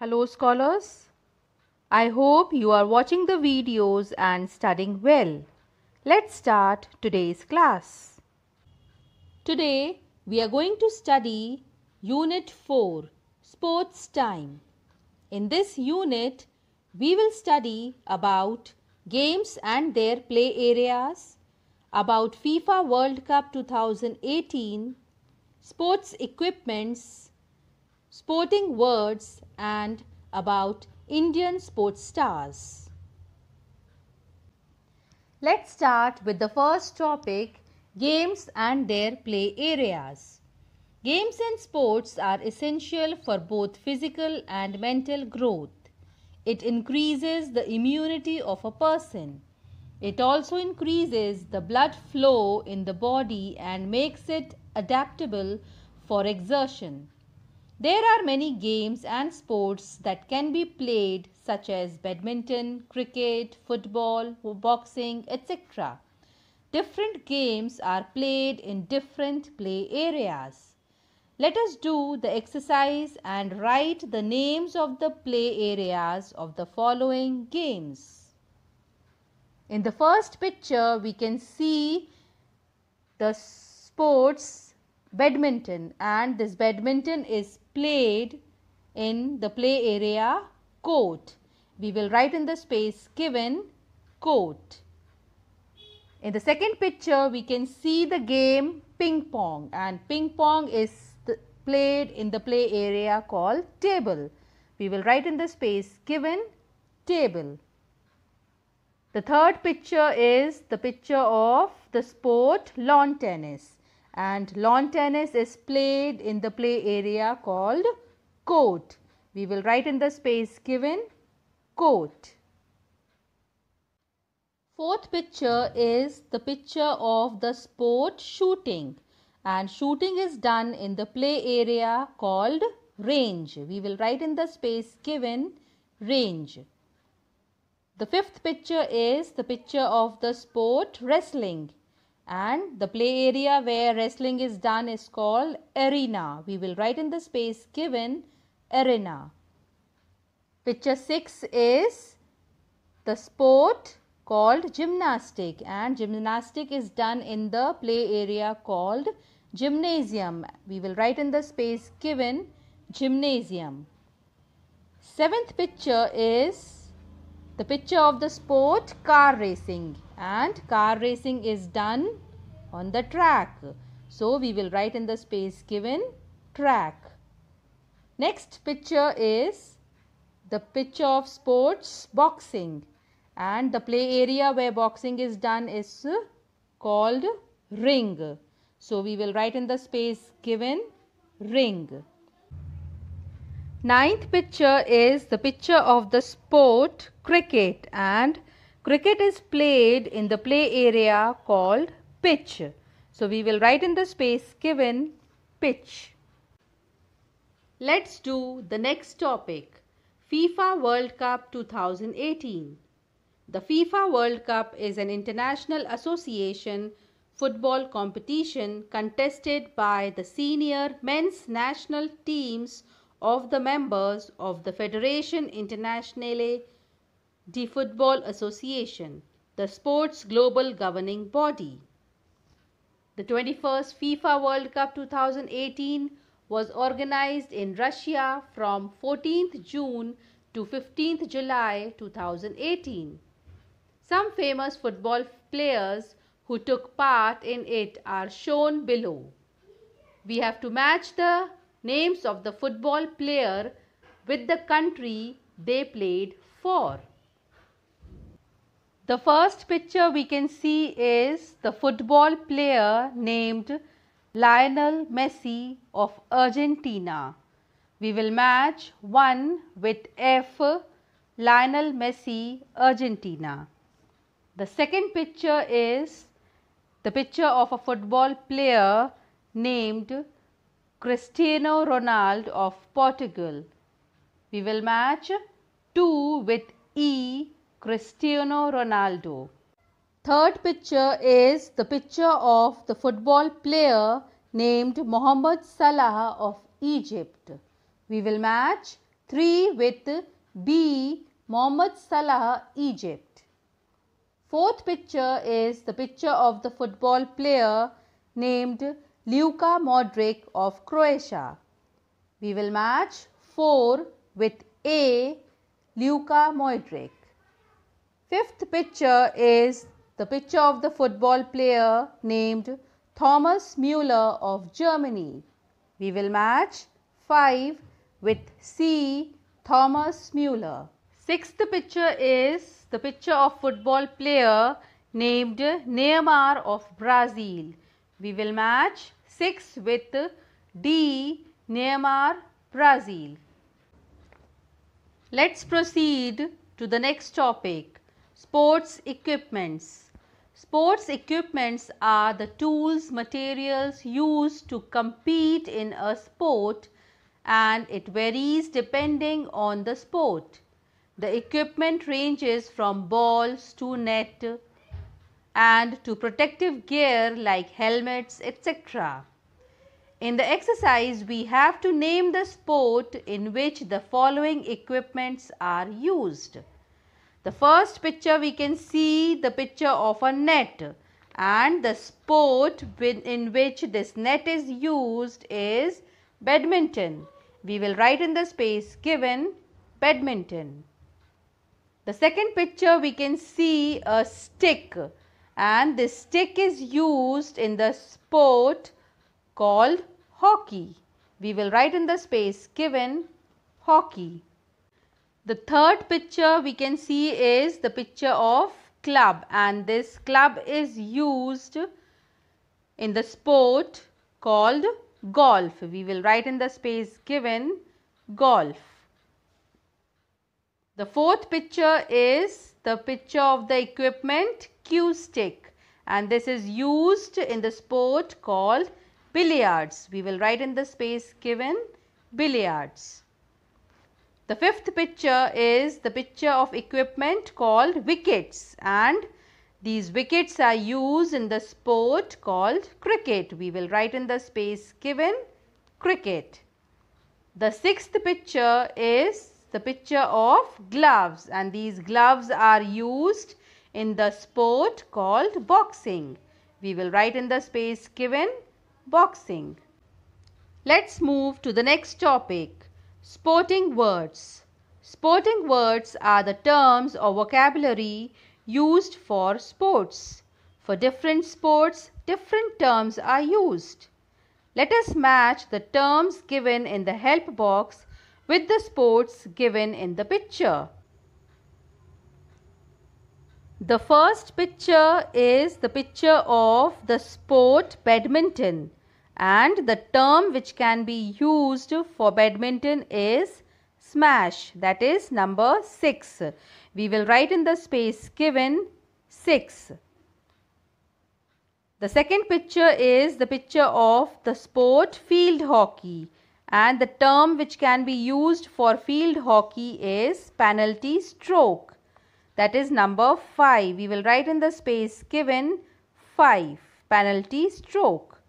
Hello scholars. I hope you are watching the videos and studying well. Let's start today's class. Today we are going to study Unit 4 Sports Time. In this unit we will study about games and their play areas, about FIFA World Cup 2018, sports equipments, sporting words and about Indian sports stars. Let's start with the first topic games and their play areas. Games and sports are essential for both physical and mental growth. It increases the immunity of a person. It also increases the blood flow in the body and makes it adaptable for exertion. There are many games and sports that can be played such as badminton, cricket, football, boxing, etc. Different games are played in different play areas. Let us do the exercise and write the names of the play areas of the following games. In the first picture, we can see the sports badminton and this badminton is played in the play area court. We will write in the space given court. In the second picture, we can see the game ping pong and ping pong is played in the play area called table. We will write in the space given table. The third picture is the picture of the sport lawn tennis and lawn tennis is played in the play area called court. We will write in the space given court. Fourth picture is the picture of the sport shooting and shooting is done in the play area called range. We will write in the space given range. The fifth picture is the picture of the sport wrestling and the play area where wrestling is done is called arena. We will write in the space given arena. Picture 6 is the sport called gymnastic and gymnastic is done in the play area called gymnasium. We will write in the space given gymnasium. Seventh picture is the picture of the sport car racing and car racing is done on the track. So we will write in the space given track. Next picture is the picture of sports boxing and the play area where boxing is done is called ring. So we will write in the space given ring. Ninth picture is the picture of the sport cricket and cricket is played in the play area called pitch. So we will write in the space given pitch. Let's do the next topic FIFA World Cup 2018. The FIFA World Cup is an international association football competition contested by the senior men's national teams of the members of the Federation Internationale de Football Association, the sport's global governing body. The 21st FIFA World Cup 2018 was organized in Russia from 14th June to 15th July 2018. Some famous football players who took part in it are shown below. We have to match the names of the football player with the country they played for. The first picture we can see is the football player named Lionel Messi of Argentina. We will match 1 with F Lionel Messi Argentina. The second picture is the picture of a football player named Cristiano Ronaldo of Portugal. We will match 2 with E Cristiano Ronaldo. Third picture is the picture of the football player named Mohamed Salah of Egypt. We will match 3 with B Mohamed Salah Egypt. Fourth picture is the picture of the football player named Luka Modric of Croatia. We will match 4 with A, Luka Modric. Fifth picture is the picture of the football player named Thomas Müller of Germany. We will match 5 with C, Thomas Müller. Sixth picture is the picture of football player named Neymar of Brazil. We will match 6 with D, Neymar, Brazil. Let's proceed to the next topic, sports equipments. Sports equipments are the tools, materials used to compete in a sport and it varies depending on the sport. The equipment ranges from balls to net, and to protective gear like helmets etc. In the exercise, we have to name the sport in which the following equipments are used. The first picture we can see the picture of a net and the sport in which this net is used is badminton. We will write in the space given badminton. The second picture we can see a stick and this stick is used in the sport called hockey. We will write in the space given hockey. The third picture we can see is the picture of club and this club is used in the sport called golf. We will write in the space given golf. The fourth picture is the picture of the equipment cue stick and this is used in the sport called billiards. We will write in the space given billiards. The fifth picture is the picture of equipment called wickets and these wickets are used in the sport called cricket. We will write in the space given cricket. The sixth picture is the picture of gloves and these gloves are used in the sport called boxing. We will write in the space given boxing. Let's move to the next topic. Sporting words. Sporting words are the terms or vocabulary used for sports. For different sports, different terms are used. Let us match the terms given in the help box with the sports given in the picture. The first picture is the picture of the sport badminton and the term which can be used for badminton is smash that is number 6. We will write in the space given 6. The second picture is the picture of the sport field hockey and the term which can be used for field hockey is penalty stroke. That is number 5. We will write in the space given 5. Penalty stroke.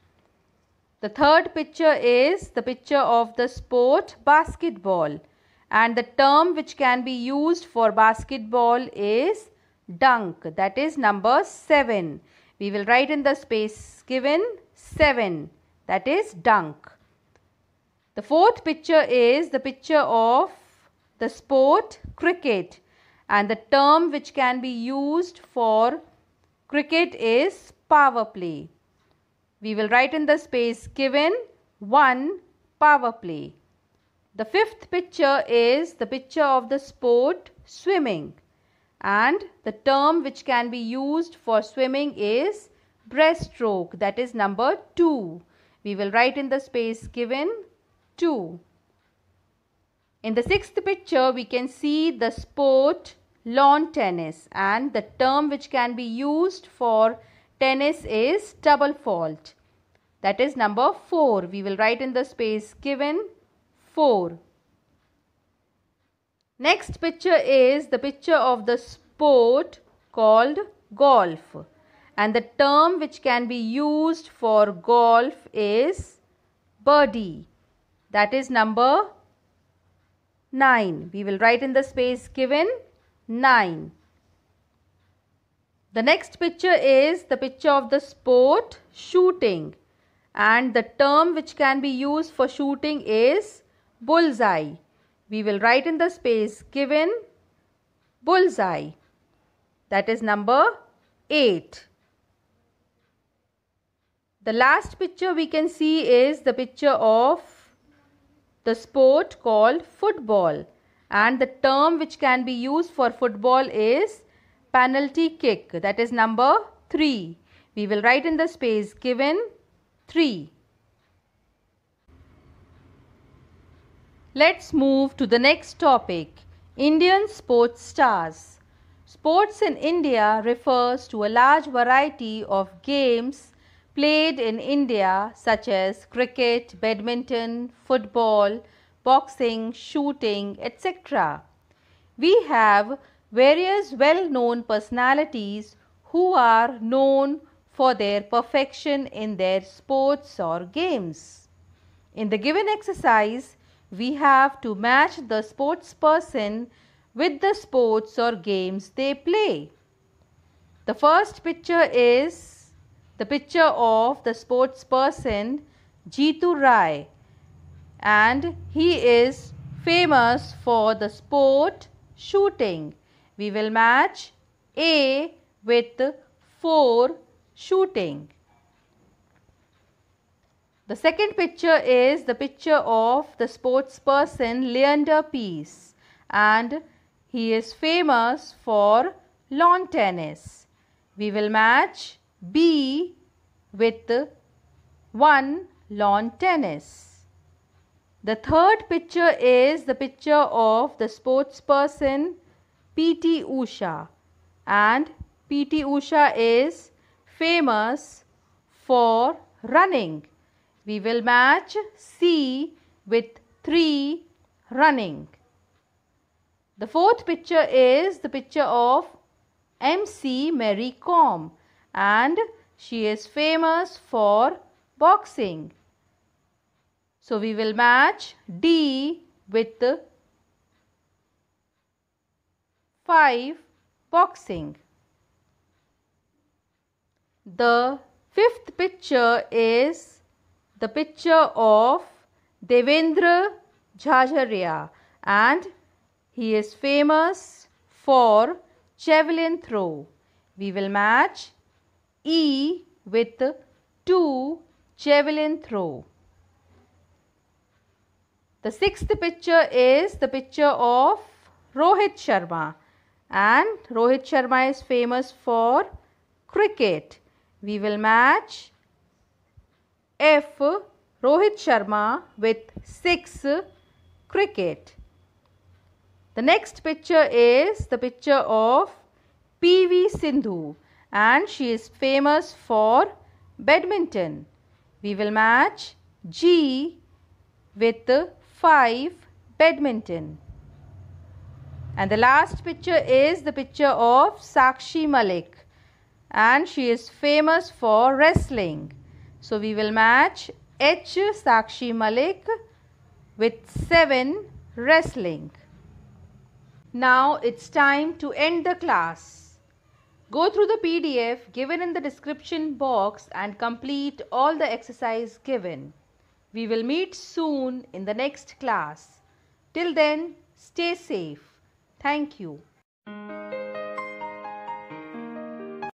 The third picture is the picture of the sport basketball and the term which can be used for basketball is dunk. That is number 7. We will write in the space given 7. That is dunk. The fourth picture is the picture of the sport cricket and the term which can be used for cricket is power play. We will write in the space given 1 power play. The fifth picture is the picture of the sport swimming and the term which can be used for swimming is breaststroke that is number 2. We will write in the space given 2. In the sixth picture, we can see the sport lawn tennis and the term which can be used for tennis is double fault. That is number 4. We will write in the space given 4. Next picture is the picture of the sport called golf. And the term which can be used for golf is birdie. That is number 9. We will write in the space given 9. The next picture is the picture of the sport shooting and the term which can be used for shooting is bullseye. We will write in the space given bullseye. That is number 8. The last picture we can see is the picture of the sport called football and the term which can be used for football is penalty kick that is number 3. We will write in the space given 3. Let's move to the next topic Indian sports stars. Sports in India refers to a large variety of games played in India such as cricket, badminton, football, boxing, shooting, etc. We have various well-known personalities who are known for their perfection in their sports or games. In the given exercise, we have to match the sports person with the sports or games they play. The first picture is the picture of the sportsperson Jitu Rai and he is famous for the sport shooting. We will match A with 4 shooting. The second picture is the picture of the sportsperson Leander Peace and he is famous for lawn tennis. We will match B with one lawn tennis. The third picture is the picture of the sportsperson P.T. Usha and P.T. Usha is famous for running. We will match C with 3 running. The fourth picture is the picture of MC Mary Com and she is famous for boxing. So we will match D with 5 boxing. The fifth picture is the picture of Devendra Jhajaria and he is famous for javelin throw. We will match E with 2 javelin throw. The sixth picture is the picture of Rohit Sharma and Rohit Sharma is famous for cricket. We will match F Rohit Sharma with 6 cricket. The next picture is the picture of PV Sindhu and she is famous for badminton. We will match G with 5 badminton. And the last picture is the picture of Sakshi Malik and she is famous for wrestling. So we will match H Sakshi Malik with 7 wrestling. Now it's time to end the class. Go through the PDF given in the description box and complete all the exercise given. We will meet soon in the next class. Till then, stay safe. Thank you.